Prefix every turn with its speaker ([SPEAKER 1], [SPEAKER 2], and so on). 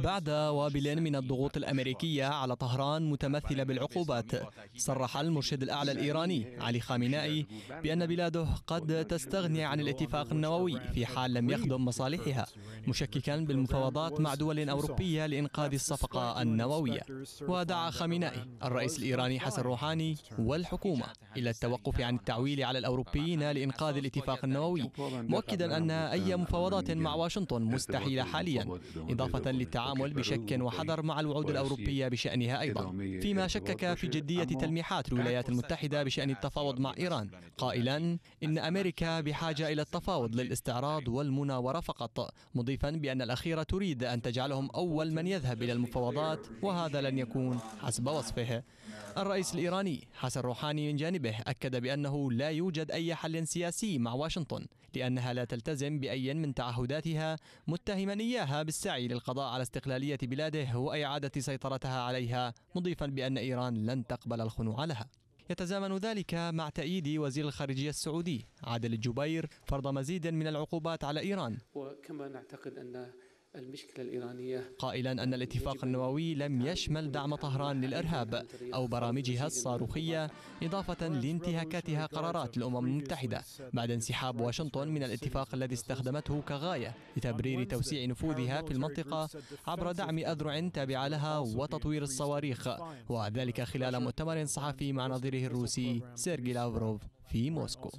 [SPEAKER 1] بعد وابل من الضغوط الأمريكية على طهران متمثلة بالعقوبات صرح المرشد الأعلى الإيراني علي خامنائي بأن بلاده قد تستغني عن الاتفاق النووي في حال لم يخدم مصالحها مشككا بالمفاوضات مع دول أوروبية لإنقاذ الصفقة النووية ودعا خامنائي الرئيس الإيراني حسن روحاني والحكومة إلى التوقف عن التعويل على الأوروبيين لإنقاذ الاتفاق النووي مؤكدا أن أي مفاوضات مع واشنطن مستحيلة حاليا إضافة للتعامل بشك وحذر مع الوعود الأوروبية بشأنها أيضا فيما شكك في جدية تلميحات الولايات المتحدة بشأن التفاوض مع إيران قائلا إن أمريكا بحاجة إلى التفاوض للاستعراض والمناورة فقط مضيفا بأن الأخيرة تريد أن تجعلهم أول من يذهب إلى المفاوضات وهذا لن يكون حسب وصفه الرئيس الإيراني حسن روحاني من جانبه به أكد بأنه لا يوجد أي حل سياسي مع واشنطن لأنها لا تلتزم بأي من تعهداتها متهما إياها بالسعي للقضاء على استقلالية بلاده وإعادة سيطرتها عليها مضيفا بأن إيران لن تقبل الخنوع لها يتزامن ذلك مع تأييد وزير الخارجية السعودي عادل الجبير فرض مزيد من العقوبات على إيران وكما نعتقد أن المشكلة الإيرانية قائلا أن الاتفاق النووي لم يشمل دعم طهران للإرهاب أو برامجها الصاروخية إضافة لانتهاكاتها قرارات الأمم المتحدة بعد انسحاب واشنطن من الاتفاق الذي استخدمته كغاية لتبرير توسيع نفوذها في المنطقة عبر دعم أذرع تابعة لها وتطوير الصواريخ وذلك خلال مؤتمر صحفي مع نظيره الروسي سيرجي لافروف في موسكو